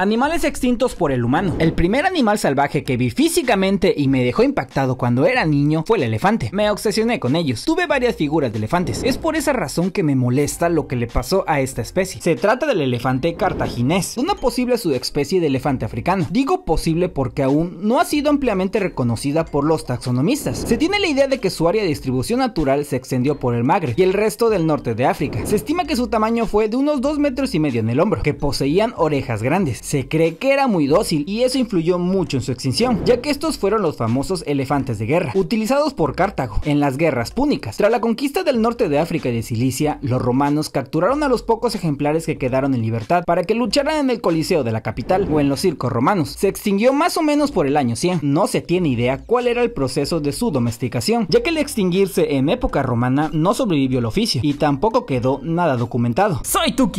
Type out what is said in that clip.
Animales extintos por el humano. El primer animal salvaje que vi físicamente y me dejó impactado cuando era niño fue el elefante. Me obsesioné con ellos. Tuve varias figuras de elefantes. Es por esa razón que me molesta lo que le pasó a esta especie. Se trata del elefante cartaginés, una posible subespecie de elefante africano. Digo posible porque aún no ha sido ampliamente reconocida por los taxonomistas. Se tiene la idea de que su área de distribución natural se extendió por el Magreb y el resto del norte de África. Se estima que su tamaño fue de unos 2 metros y medio en el hombro, que poseían orejas grandes. Se cree que era muy dócil y eso influyó mucho en su extinción, ya que estos fueron los famosos elefantes de guerra, utilizados por Cartago en las guerras púnicas. Tras la conquista del norte de África y de Cilicia, los romanos capturaron a los pocos ejemplares que quedaron en libertad para que lucharan en el Coliseo de la capital o en los circos romanos. Se extinguió más o menos por el año 100. No se tiene idea cuál era el proceso de su domesticación, ya que al extinguirse en época romana no sobrevivió el oficio y tampoco quedó nada documentado. Soy Tuki.